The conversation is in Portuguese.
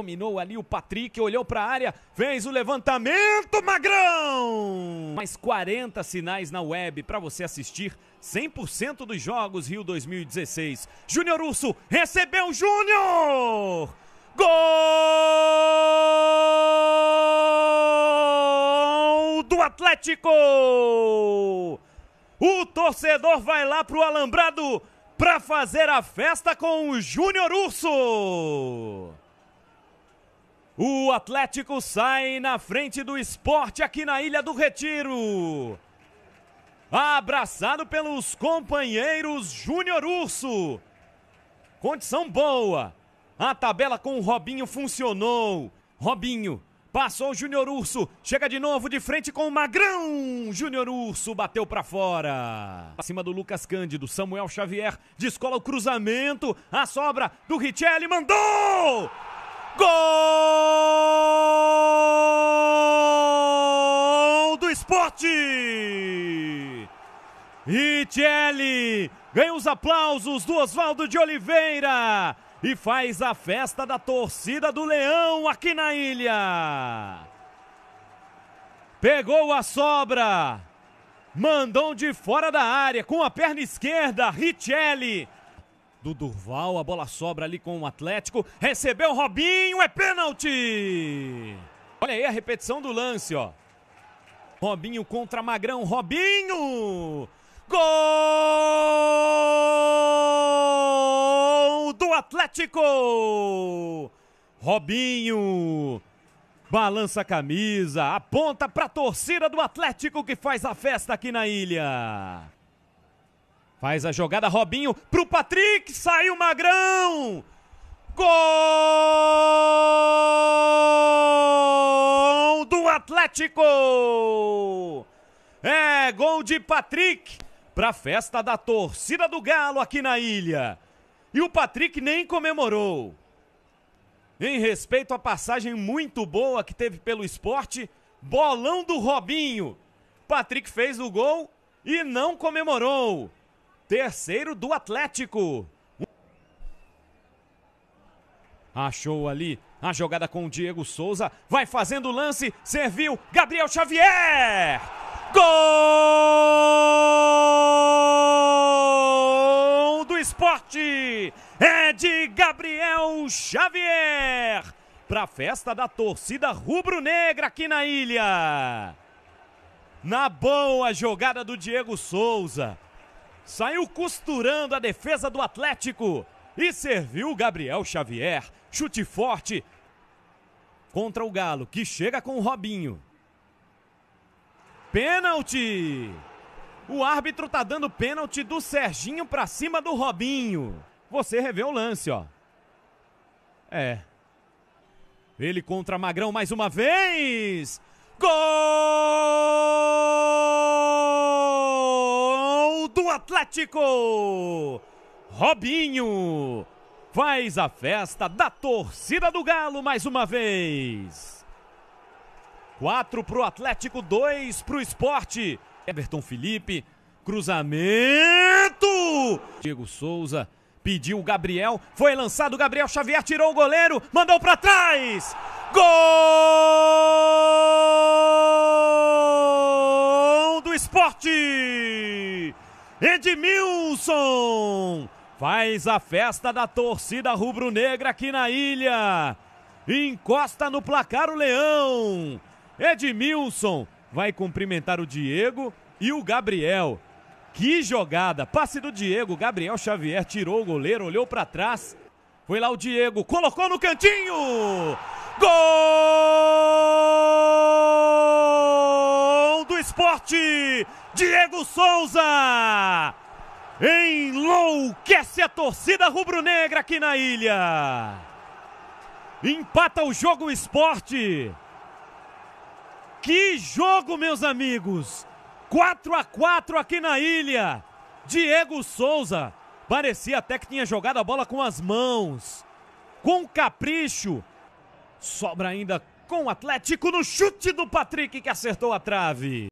Dominou ali o Patrick, olhou para a área, fez o levantamento, Magrão! Mais 40 sinais na web para você assistir 100% dos jogos Rio 2016. Júnior Urso recebeu o Júnior! Gol do Atlético! O torcedor vai lá pro Alambrado para fazer a festa com o Júnior Urso! O Atlético sai na frente do esporte aqui na Ilha do Retiro. Abraçado pelos companheiros Júnior Urso. Condição boa. A tabela com o Robinho funcionou. Robinho passou o Júnior Urso. Chega de novo de frente com o Magrão. Júnior Urso bateu para fora. Acima do Lucas Cândido, Samuel Xavier descola o cruzamento. A sobra do Richelli mandou! Gol do esporte! Richelli ganha os aplausos do Oswaldo de Oliveira e faz a festa da torcida do Leão aqui na ilha. Pegou a sobra, mandou de fora da área com a perna esquerda, Richelli do Durval. A bola sobra ali com o Atlético. Recebeu o Robinho, é pênalti! Olha aí a repetição do lance, ó. Robinho contra Magrão. Robinho! Gol do Atlético! Robinho balança a camisa, aponta para a torcida do Atlético que faz a festa aqui na ilha. Faz a jogada, Robinho pro Patrick, saiu Magrão! Gol do Atlético! É gol de Patrick pra festa da torcida do Galo aqui na ilha. E o Patrick nem comemorou. Em respeito à passagem muito boa que teve pelo esporte, bolão do Robinho. Patrick fez o gol e não comemorou. Terceiro do Atlético. Achou ali a jogada com o Diego Souza. Vai fazendo o lance. Serviu. Gabriel Xavier. Gol do esporte. É de Gabriel Xavier. Para a festa da torcida rubro-negra aqui na ilha. Na boa jogada do Diego Souza. Saiu costurando a defesa do Atlético e serviu Gabriel Xavier. Chute forte contra o Galo, que chega com o Robinho. Pênalti! O árbitro tá dando pênalti do Serginho pra cima do Robinho. Você revê o lance, ó. É. Ele contra Magrão mais uma vez. Gol! do Atlético. Robinho faz a festa da torcida do Galo mais uma vez. 4 para o Atlético, 2 para o esporte. Everton Felipe, cruzamento. Diego Souza pediu o Gabriel, foi lançado o Gabriel Xavier, tirou o goleiro, mandou para trás. Gol do esporte! Edmilson faz a festa da torcida rubro-negra aqui na ilha. Encosta no placar o Leão. Edmilson vai cumprimentar o Diego e o Gabriel. Que jogada! Passe do Diego, Gabriel Xavier tirou o goleiro, olhou para trás. Foi lá o Diego, colocou no cantinho! Gol do esporte! Diego Souza! Enlouquece a torcida rubro-negra aqui na ilha. Empata o jogo esporte. Que jogo, meus amigos! 4 a 4 aqui na ilha. Diego Souza parecia até que tinha jogado a bola com as mãos. Com capricho. Sobra ainda com o Atlético no chute do Patrick que acertou a trave.